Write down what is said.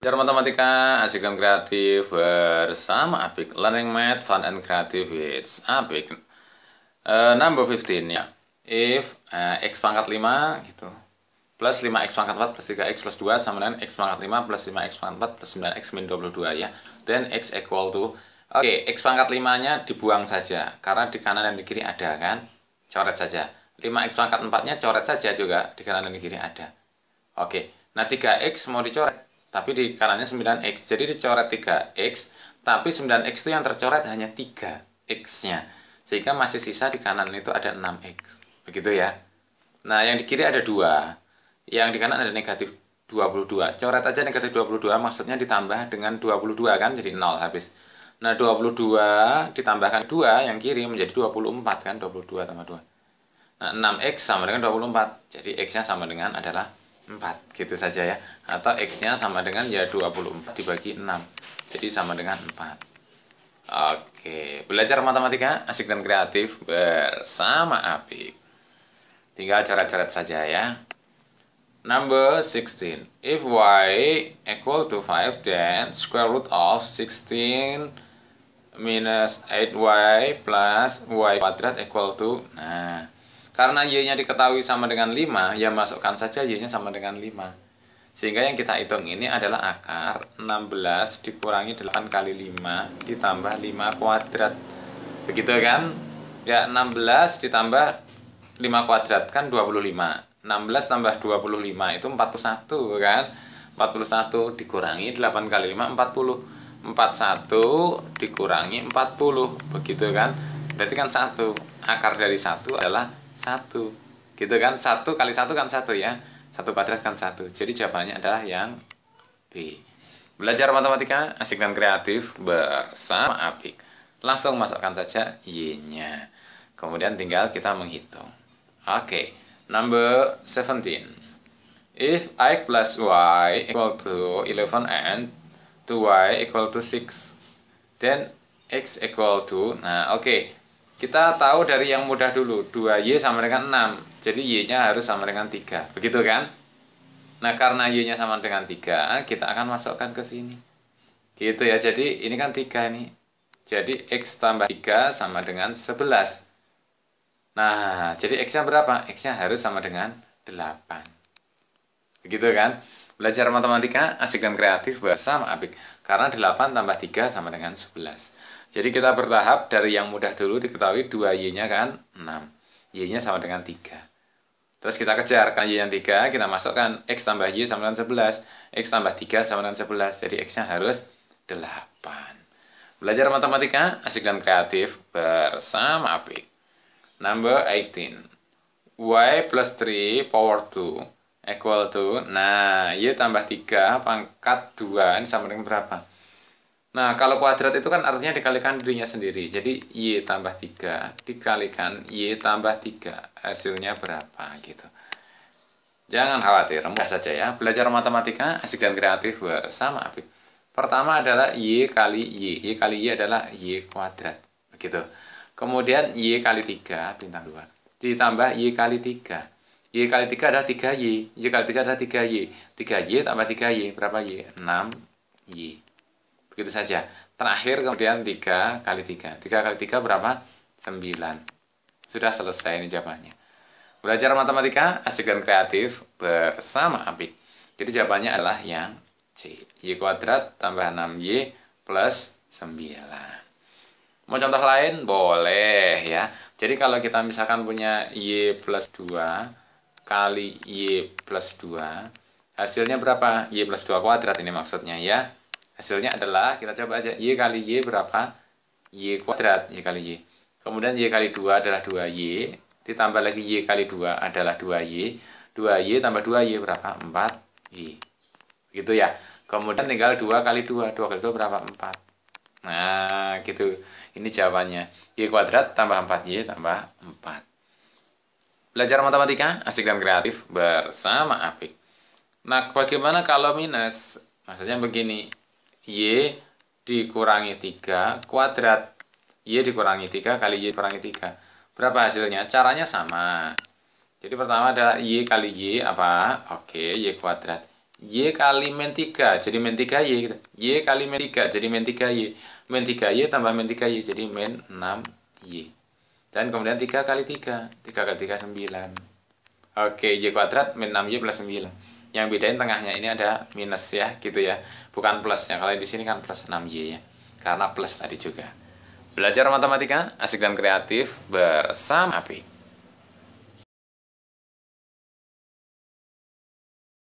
Belajar matematika asik dan kreatif bersama Apik Learning Math Fun and Creative with Apik uh, eh, Number 15 ya If uh, X pangkat 5 gitu Plus 5X pangkat 4 plus 3X plus 2 sama dengan X pangkat 5 plus 5X pangkat 4 plus 9X min 22 ya Then X equal to Oke, okay, X pangkat 5 nya dibuang saja Karena di kanan dan di kiri ada kan Coret saja 5X pangkat 4 nya coret saja juga Di kanan dan di kiri ada Oke, okay. nah 3X mau dicoret tapi di kanannya 9x jadi dicoret 3x tapi 9x itu yang tercoret hanya 3x-nya sehingga masih sisa di kanan itu ada 6x begitu ya nah yang di kiri ada 2 yang di kanan ada negatif 22 coret aja negatif 22 maksudnya ditambah dengan 22 kan jadi 0 habis nah 22 ditambahkan 2 yang kiri menjadi 24 kan 22 tambah 2 nah 6x sama dengan 24 jadi x nya sama dengan adalah 4 gitu saja ya atau X-nya sama dengan ya 24 dibagi 6 jadi sama dengan 4 Oke, belajar matematika asik dan kreatif bersama Apik tinggal coret-coret saja ya Number 16 If y equal to 5 then square root of 16 minus 8y plus y kuadrat equal to Nah karena y-nya diketahui sama dengan 5, ya masukkan saja y-nya sama dengan 5. Sehingga yang kita hitung ini adalah akar 16 dikurangi 8 kali 5 ditambah 5 kuadrat. Begitu kan? Ya, 16 ditambah 5 kuadrat kan 25. 16 tambah 25 itu 41 kan? 41 dikurangi 8 kali 5 40. 41 dikurangi 40 begitu kan berarti kan 1. akar dari 1 adalah satu gitu kan satu kali satu kan satu ya satu kuadrat kan satu jadi jawabannya adalah yang B belajar matematika asik dan kreatif bersama Apik langsung masukkan saja Y-nya kemudian tinggal kita menghitung oke okay. number 17 if x plus Y equal to 11 and 2Y equal to 6 then X equal to nah oke okay kita tahu dari yang mudah dulu 2y sama dengan 6 jadi y nya harus sama dengan 3 begitu kan nah karena y nya sama dengan 3 kita akan masukkan ke sini gitu ya jadi ini kan 3 nih jadi x tambah 3 sama dengan 11 nah jadi x nya berapa? x nya harus sama dengan 8 begitu kan belajar matematika asik dan kreatif bersama Abik karena 8 tambah 3 sama dengan 11 jadi kita bertahap dari yang mudah dulu diketahui 2Y-nya kan 6. Y-nya sama dengan 3. Terus kita kejar kan Y yang 3, kita masukkan X tambah Y sama dengan 11. X tambah 3 sama dengan 11. Jadi X-nya harus 8. Belajar matematika asik dan kreatif bersama Apik. Number 18. Y plus 3 power 2 equal to, nah Y tambah 3 pangkat 2 ini sama dengan berapa? Nah, kalau kuadrat itu kan artinya dikalikan dirinya sendiri. Jadi, Y tambah 3 dikalikan Y tambah 3. Hasilnya berapa gitu. Jangan khawatir, mudah saja ya. Belajar matematika asik dan kreatif bersama. Pertama adalah Y kali Y. Y kali Y adalah Y kuadrat. Begitu. Kemudian Y kali 3, bintang 2. Ditambah Y kali 3. Y kali 3 adalah 3Y. Y kali 3 adalah 3Y. 3Y tambah 3Y, berapa Y? 6Y. Begitu saja. Terakhir kemudian 3 kali 3. 3 kali 3 berapa? 9. Sudah selesai ini jawabannya. Belajar matematika asik dan kreatif bersama api Jadi jawabannya adalah yang C. Y kuadrat tambah 6Y plus 9. Mau contoh lain? Boleh ya. Jadi kalau kita misalkan punya Y plus 2 kali Y plus 2, hasilnya berapa? Y plus 2 kuadrat ini maksudnya ya. Hasilnya adalah, kita coba aja, Y kali Y berapa? Y kuadrat, Y kali Y. Kemudian Y kali 2 adalah 2Y, ditambah lagi Y kali 2 adalah 2Y. 2Y tambah 2Y berapa? 4Y. Begitu ya. Kemudian tinggal 2 kali 2, 2 kali 2 berapa? 4. Nah, gitu. Ini jawabannya. Y kuadrat tambah 4Y tambah 4. Belajar matematika, asik dan kreatif bersama Apik. Nah, bagaimana kalau minus? Maksudnya begini, Y dikurangi 3 kuadrat Y dikurangi 3 kali Y dikurangi 3 berapa hasilnya? caranya sama jadi pertama adalah Y kali Y apa? oke Y kuadrat Y kali min 3 jadi min 3Y gitu. Y kali min 3 jadi min 3Y min 3Y tambah min 3Y jadi min 6Y dan kemudian 3 kali 3 3 kali 3 9 oke Y kuadrat min 6Y plus 9 yang bedain tengahnya ini ada minus ya gitu ya bukan plusnya. Kalau di sini kan plus 6Y ya. Karena plus tadi juga. Belajar matematika asik dan kreatif bersama api